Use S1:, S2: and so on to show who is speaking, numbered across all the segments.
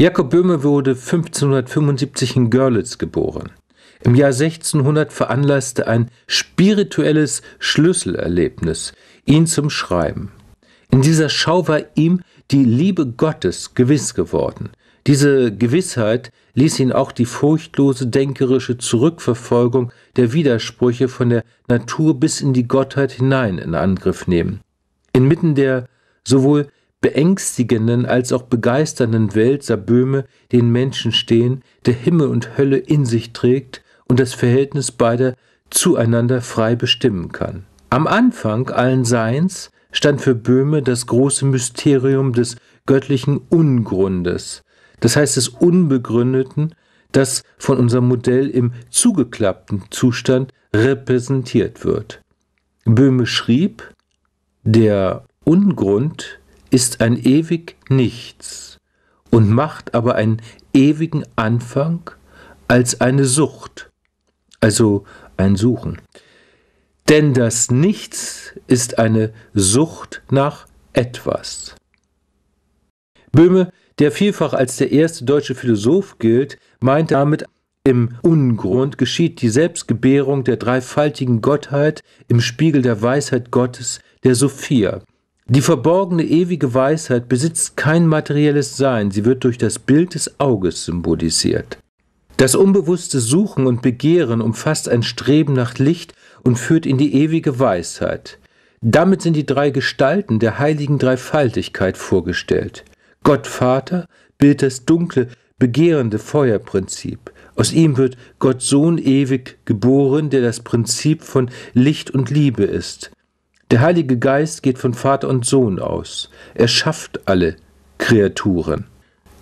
S1: Jakob Böhme wurde 1575 in Görlitz geboren. Im Jahr 1600 veranlasste ein spirituelles Schlüsselerlebnis ihn zum Schreiben. In dieser Schau war ihm die Liebe Gottes gewiss geworden. Diese Gewissheit ließ ihn auch die furchtlose denkerische Zurückverfolgung der Widersprüche von der Natur bis in die Gottheit hinein in Angriff nehmen. Inmitten der sowohl beängstigenden als auch begeisternden Welt Saböme den Menschen stehen, der Himmel und Hölle in sich trägt und das Verhältnis beider zueinander frei bestimmen kann. Am Anfang allen Seins stand für Böhme das große Mysterium des göttlichen Ungrundes, das heißt des Unbegründeten, das von unserem Modell im zugeklappten Zustand repräsentiert wird. Böhme schrieb, der Ungrund ist ein ewig Nichts und macht aber einen ewigen Anfang als eine Sucht, also ein Suchen. Denn das Nichts ist eine Sucht nach etwas. Böhme, der vielfach als der erste deutsche Philosoph gilt, meint damit, im Ungrund geschieht die Selbstgebärung der dreifaltigen Gottheit im Spiegel der Weisheit Gottes, der Sophia, die verborgene ewige Weisheit besitzt kein materielles Sein, sie wird durch das Bild des Auges symbolisiert. Das unbewusste Suchen und Begehren umfasst ein Streben nach Licht und führt in die ewige Weisheit. Damit sind die drei Gestalten der heiligen Dreifaltigkeit vorgestellt. Gott Vater bildet das dunkle, begehrende Feuerprinzip. Aus ihm wird Gott Sohn ewig geboren, der das Prinzip von Licht und Liebe ist. Der Heilige Geist geht von Vater und Sohn aus. Er schafft alle Kreaturen.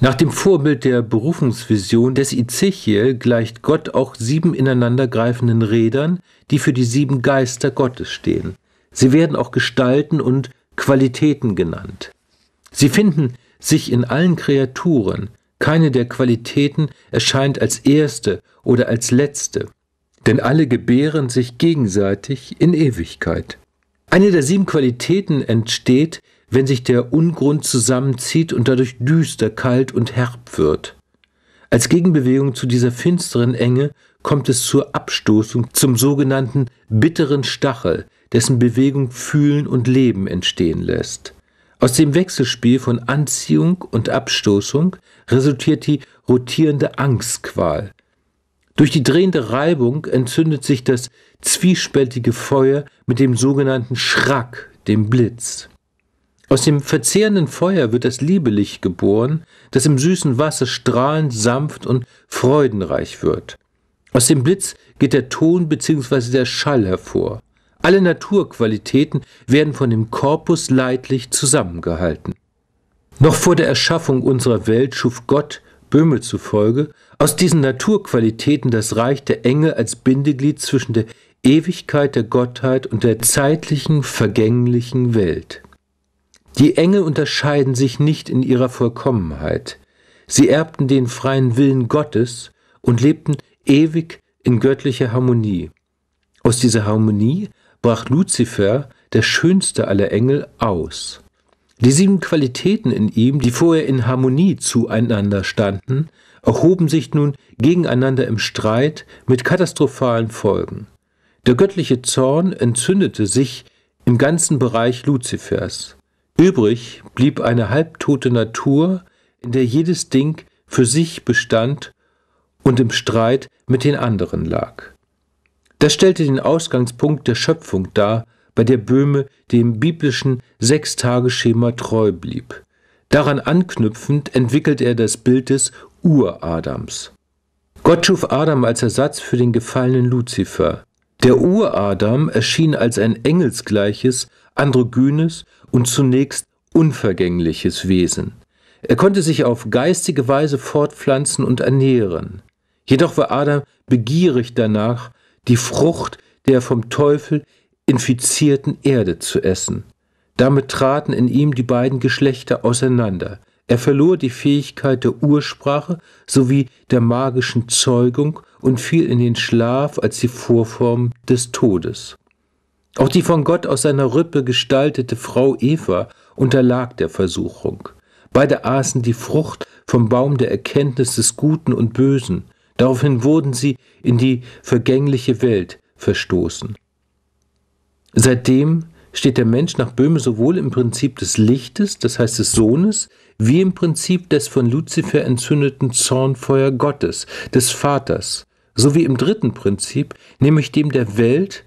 S1: Nach dem Vorbild der Berufungsvision des Ezechiel gleicht Gott auch sieben ineinandergreifenden Rädern, die für die sieben Geister Gottes stehen. Sie werden auch Gestalten und Qualitäten genannt. Sie finden sich in allen Kreaturen. Keine der Qualitäten erscheint als erste oder als letzte, denn alle gebären sich gegenseitig in Ewigkeit. Eine der sieben Qualitäten entsteht, wenn sich der Ungrund zusammenzieht und dadurch düster, kalt und herb wird. Als Gegenbewegung zu dieser finsteren Enge kommt es zur Abstoßung, zum sogenannten bitteren Stachel, dessen Bewegung fühlen und leben entstehen lässt. Aus dem Wechselspiel von Anziehung und Abstoßung resultiert die rotierende Angstqual, durch die drehende Reibung entzündet sich das zwiespältige Feuer mit dem sogenannten Schrack, dem Blitz. Aus dem verzehrenden Feuer wird das Liebelicht geboren, das im süßen Wasser strahlend, sanft und freudenreich wird. Aus dem Blitz geht der Ton bzw. der Schall hervor. Alle Naturqualitäten werden von dem Korpus leidlich zusammengehalten. Noch vor der Erschaffung unserer Welt schuf Gott, Böhme zufolge, aus diesen Naturqualitäten das Reich der Engel als Bindeglied zwischen der Ewigkeit der Gottheit und der zeitlichen, vergänglichen Welt. Die Engel unterscheiden sich nicht in ihrer Vollkommenheit. Sie erbten den freien Willen Gottes und lebten ewig in göttlicher Harmonie. Aus dieser Harmonie brach Luzifer, der schönste aller Engel, aus. Die sieben Qualitäten in ihm, die vorher in Harmonie zueinander standen, erhoben sich nun gegeneinander im Streit mit katastrophalen Folgen. Der göttliche Zorn entzündete sich im ganzen Bereich Luzifers. Übrig blieb eine halbtote Natur, in der jedes Ding für sich bestand und im Streit mit den anderen lag. Das stellte den Ausgangspunkt der Schöpfung dar, bei der Böhme dem biblischen Sechstageschema treu blieb. Daran anknüpfend entwickelt er das Bild des Uradams. Gott schuf Adam als Ersatz für den gefallenen Luzifer. Der Uradam erschien als ein engelsgleiches, androgynes und zunächst unvergängliches Wesen. Er konnte sich auf geistige Weise fortpflanzen und ernähren. Jedoch war Adam begierig danach, die Frucht der vom Teufel infizierten Erde zu essen. Damit traten in ihm die beiden Geschlechter auseinander. Er verlor die Fähigkeit der Ursprache sowie der magischen Zeugung und fiel in den Schlaf als die Vorform des Todes. Auch die von Gott aus seiner Rippe gestaltete Frau Eva unterlag der Versuchung. Beide aßen die Frucht vom Baum der Erkenntnis des Guten und Bösen. Daraufhin wurden sie in die vergängliche Welt verstoßen. Seitdem steht der Mensch nach Böhme sowohl im Prinzip des Lichtes, das heißt des Sohnes, wie im Prinzip des von Luzifer entzündeten Zornfeuer Gottes, des Vaters, sowie im dritten Prinzip, nämlich dem der Welt,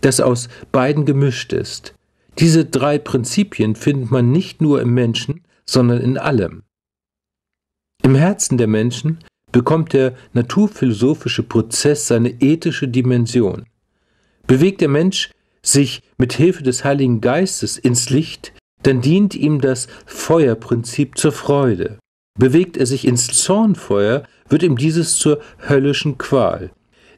S1: das aus beiden gemischt ist. Diese drei Prinzipien findet man nicht nur im Menschen, sondern in allem. Im Herzen der Menschen bekommt der naturphilosophische Prozess seine ethische Dimension. Bewegt der Mensch sich mit Hilfe des Heiligen Geistes ins Licht, dann dient ihm das Feuerprinzip zur Freude. Bewegt er sich ins Zornfeuer, wird ihm dieses zur höllischen Qual.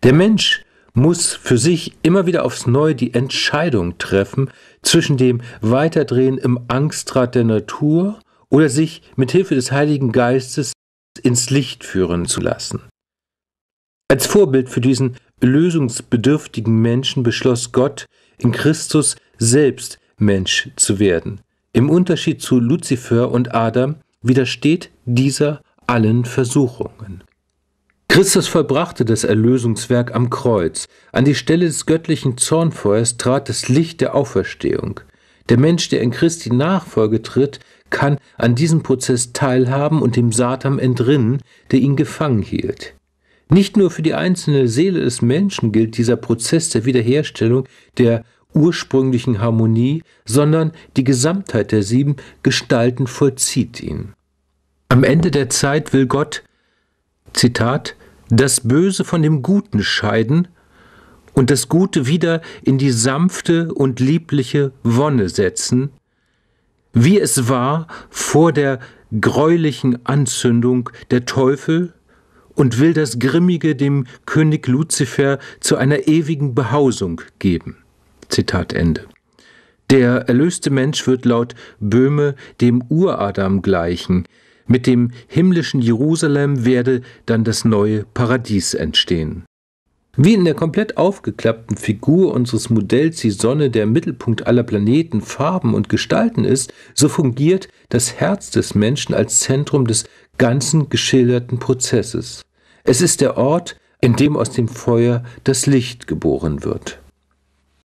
S1: Der Mensch muss für sich immer wieder aufs Neue die Entscheidung treffen zwischen dem Weiterdrehen im Angstrad der Natur oder sich mit Hilfe des Heiligen Geistes ins Licht führen zu lassen. Als Vorbild für diesen lösungsbedürftigen Menschen beschloss Gott, in Christus selbst Mensch zu werden. Im Unterschied zu Luzifer und Adam widersteht dieser allen Versuchungen. Christus vollbrachte das Erlösungswerk am Kreuz. An die Stelle des göttlichen Zornfeuers trat das Licht der Auferstehung. Der Mensch, der in Christi Nachfolge tritt, kann an diesem Prozess teilhaben und dem Satan entrinnen, der ihn gefangen hielt. Nicht nur für die einzelne Seele des Menschen gilt dieser Prozess der Wiederherstellung, der ursprünglichen Harmonie, sondern die Gesamtheit der sieben Gestalten vollzieht ihn. Am Ende der Zeit will Gott, Zitat, das Böse von dem Guten scheiden und das Gute wieder in die sanfte und liebliche Wonne setzen, wie es war vor der greulichen Anzündung der Teufel und will das Grimmige dem König Luzifer zu einer ewigen Behausung geben. Zitat Ende. Der erlöste Mensch wird laut Böhme dem Uradam gleichen. Mit dem himmlischen Jerusalem werde dann das neue Paradies entstehen. Wie in der komplett aufgeklappten Figur unseres Modells die Sonne der Mittelpunkt aller Planeten, Farben und Gestalten ist, so fungiert das Herz des Menschen als Zentrum des ganzen geschilderten Prozesses. Es ist der Ort, in dem aus dem Feuer das Licht geboren wird.